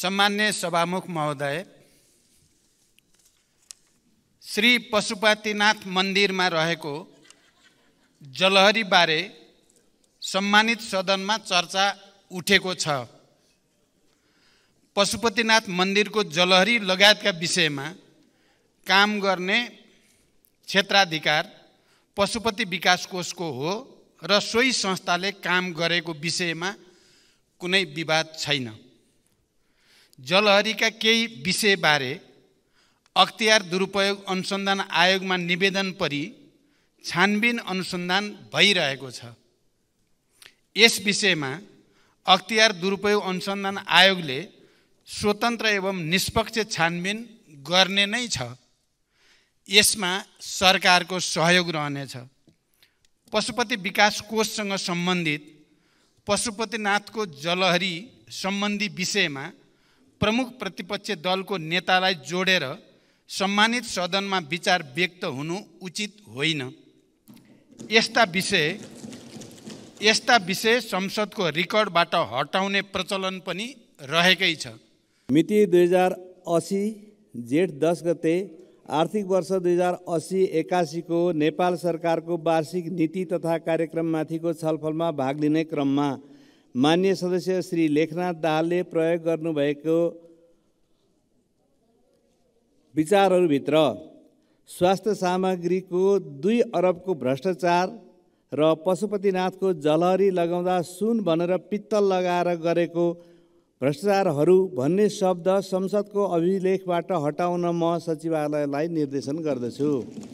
सम्मान्य सभामुख महोदय श्री पशुपतिनाथ मन्दिरमा रहेको जलहरीबारे सम्मानित सदनमा चर्चा उठेको छ पशुपतिनाथ मन्दिरको जलहरी लगायतका विषयमा काम गर्ने क्षेत्राधिकार पशुपति विकास कोषको हो र सोही संस्थाले काम गरेको विषयमा कुनै विवाद छैन जलहरीका केही विषयबारे अख्तियार दुरुपयोग अनुसन्धान आयोगमा निवेदन परि छानबिन अनुसन्धान भइरहेको छ यस विषयमा अख्तियार दुरुपयोग अनुसन्धान आयोगले स्वतन्त्र एवं निष्पक्ष छानबिन गर्ने नै छ यसमा सरकारको सहयोग रहनेछ पशुपति विकास कोषसँग सम्बन्धित पशुपतिनाथको जलहरी सम्बन्धी विषयमा प्रमुख प्रतिपक्ष दलको नेतालाई जोडेर सम्मानित सदनमा विचार व्यक्त हुनु उचित होइन यस्ता विषय यस्ता विषय संसदको रेकर्डबाट हटाउने प्रचलन पनि रहेकै छ मिति दुई हजार असी जेठ दस गते आर्थिक वर्ष दुई हजार असी एकासीको नेपाल सरकारको वार्षिक नीति तथा कार्यक्रममाथिको छलफलमा भाग लिने क्रममा मान्य सदस्य श्री लेखनाथ दाहालले प्रयोग गर्नुभएको विचारहरूभित्र स्वास्थ्य सामग्रीको दुई अरबको भ्रष्टाचार र पशुपतिनाथको जलहरी लगाउँदा सुन भनेर पित्तल लगाएर गरेको भ्रष्टाचारहरू भन्ने शब्द संसदको अभिलेखबाट हटाउन म सचिवालयलाई निर्देशन गर्दछु